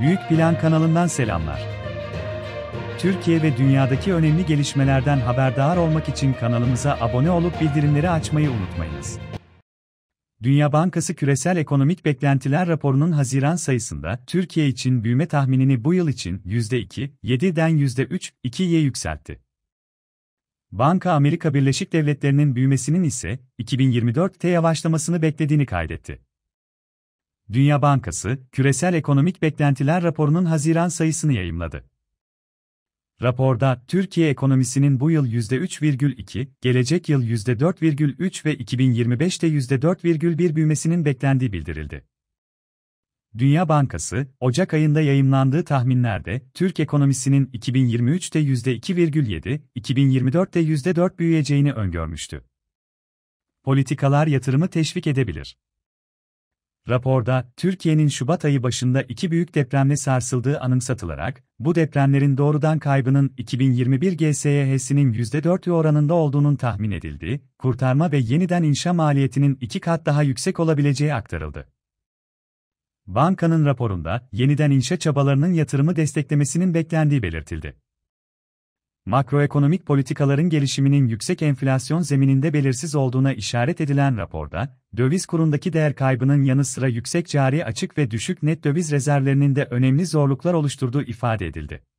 Büyük Plan kanalından selamlar. Türkiye ve dünyadaki önemli gelişmelerden haberdar olmak için kanalımıza abone olup bildirimleri açmayı unutmayınız. Dünya Bankası Küresel Ekonomik Beklentiler raporunun Haziran sayısında Türkiye için büyüme tahminini bu yıl için %2,7'den %3,2'ye yükseltti. Banka Amerika Birleşik Devletleri'nin büyümesinin ise 2024'te yavaşlamasını beklediğini kaydetti. Dünya Bankası, Küresel Ekonomik Beklentiler raporunun Haziran sayısını yayımladı. Raporda, Türkiye ekonomisinin bu yıl %3,2, gelecek yıl %4,3 ve 2025'te %4,1 büyümesinin beklendiği bildirildi. Dünya Bankası, Ocak ayında yayımlandığı tahminlerde, Türk ekonomisinin 2023'te %2,7, 2024'te %4 büyüyeceğini öngörmüştü. Politikalar yatırımı teşvik edebilir. Raporda, Türkiye'nin Şubat ayı başında iki büyük depremle sarsıldığı anımsatılarak, bu depremlerin doğrudan kaybının 2021 GSYH'sinin %4 oranında olduğunun tahmin edildiği, kurtarma ve yeniden inşa maliyetinin iki kat daha yüksek olabileceği aktarıldı. Bankanın raporunda, yeniden inşa çabalarının yatırımı desteklemesinin beklendiği belirtildi makroekonomik politikaların gelişiminin yüksek enflasyon zemininde belirsiz olduğuna işaret edilen raporda, döviz kurundaki değer kaybının yanı sıra yüksek cari açık ve düşük net döviz rezervlerinin de önemli zorluklar oluşturduğu ifade edildi.